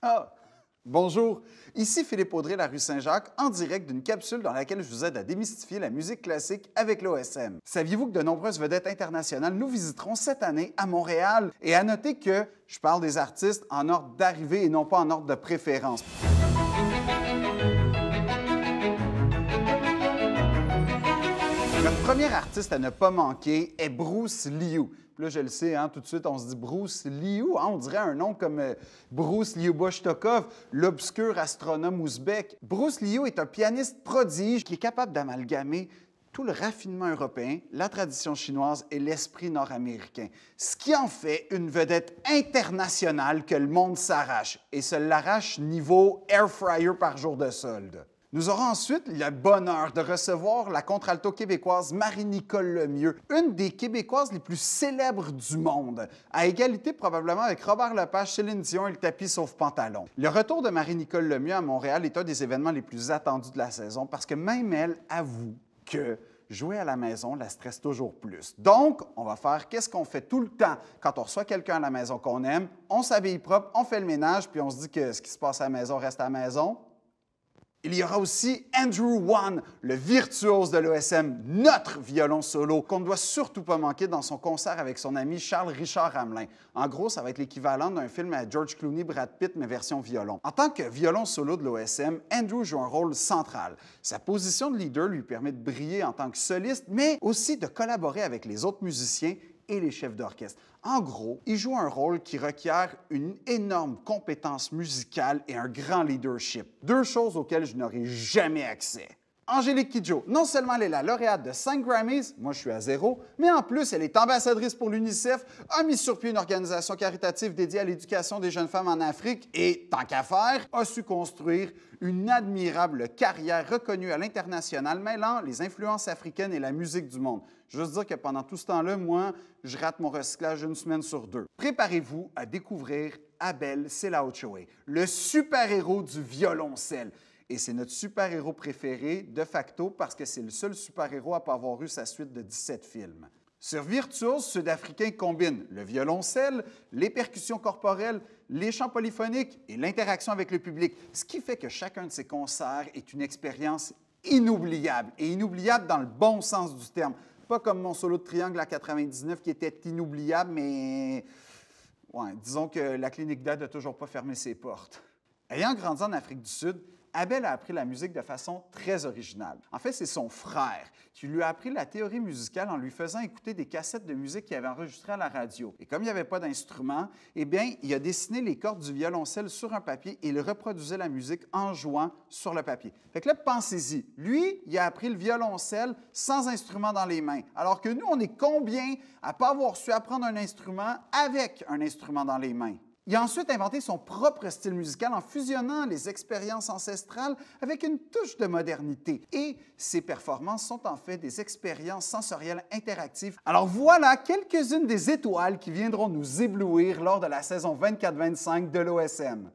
Ah, bonjour. Ici Philippe Audrey, la rue Saint-Jacques, en direct d'une capsule dans laquelle je vous aide à démystifier la musique classique avec l'OSM. Saviez-vous que de nombreuses vedettes internationales nous visiteront cette année à Montréal? Et à noter que je parle des artistes en ordre d'arrivée et non pas en ordre de préférence. Le premier artiste à ne pas manquer est Bruce Liu là, je le sais, hein, tout de suite, on se dit Bruce Liu. Hein, on dirait un nom comme euh, Bruce Liu Boshtokov, l'obscur astronome ouzbek. Bruce Liu est un pianiste prodige qui est capable d'amalgamer tout le raffinement européen, la tradition chinoise et l'esprit nord-américain, ce qui en fait une vedette internationale que le monde s'arrache, et se l'arrache niveau air fryer par jour de solde. Nous aurons ensuite le bonheur de recevoir la contralto québécoise Marie-Nicole Lemieux, une des Québécoises les plus célèbres du monde, à égalité probablement avec Robert Lepage, Céline Dion et le tapis sauf pantalon. Le retour de Marie-Nicole Lemieux à Montréal est un des événements les plus attendus de la saison parce que même elle avoue que jouer à la maison la stresse toujours plus. Donc, on va faire qu'est-ce qu'on fait tout le temps quand on reçoit quelqu'un à la maison qu'on aime, on s'habille propre, on fait le ménage, puis on se dit que ce qui se passe à la maison reste à la maison. Il y aura aussi Andrew Wan, le virtuose de l'OSM, notre violon solo, qu'on ne doit surtout pas manquer dans son concert avec son ami Charles Richard Hamelin. En gros, ça va être l'équivalent d'un film à George Clooney, Brad Pitt, mais version violon. En tant que violon solo de l'OSM, Andrew joue un rôle central. Sa position de leader lui permet de briller en tant que soliste, mais aussi de collaborer avec les autres musiciens et les chefs d'orchestre. En gros, il joue un rôle qui requiert une énorme compétence musicale et un grand leadership, deux choses auxquelles je n'aurais jamais accès. Angélique Kidjo, non seulement elle est la lauréate de 5 Grammys, moi je suis à zéro, mais en plus elle est ambassadrice pour l'UNICEF, a mis sur pied une organisation caritative dédiée à l'éducation des jeunes femmes en Afrique et, tant qu'à faire, a su construire une admirable carrière reconnue à l'international mêlant les influences africaines et la musique du monde. Je veux dire que pendant tout ce temps-là, moi, je rate mon recyclage une semaine sur deux. Préparez-vous à découvrir Abel Selaochoe, le super-héros du violoncelle. Et c'est notre super-héros préféré, de facto, parce que c'est le seul super-héros à pas avoir eu sa suite de 17 films. Sur Virtuose, Sud-Africain combine le violoncelle, les percussions corporelles, les chants polyphoniques et l'interaction avec le public, ce qui fait que chacun de ses concerts est une expérience inoubliable, et inoubliable dans le bon sens du terme. Pas comme mon solo de triangle à 99 qui était inoubliable, mais disons que la clinique d'aide n'a toujours pas fermé ses portes. Ayant grandi en Afrique du Sud, Abel a appris la musique de façon très originale. En fait, c'est son frère qui lui a appris la théorie musicale en lui faisant écouter des cassettes de musique qu'il avait enregistrées à la radio. Et comme il n'y avait pas d'instrument, eh bien, il a dessiné les cordes du violoncelle sur un papier et il reproduisait la musique en jouant sur le papier. Fait que là, pensez-y. Lui, il a appris le violoncelle sans instrument dans les mains. Alors que nous, on est combien à pas avoir su apprendre un instrument avec un instrument dans les mains? Il a ensuite inventé son propre style musical en fusionnant les expériences ancestrales avec une touche de modernité. Et ses performances sont en fait des expériences sensorielles interactives. Alors voilà quelques-unes des étoiles qui viendront nous éblouir lors de la saison 24-25 de l'OSM.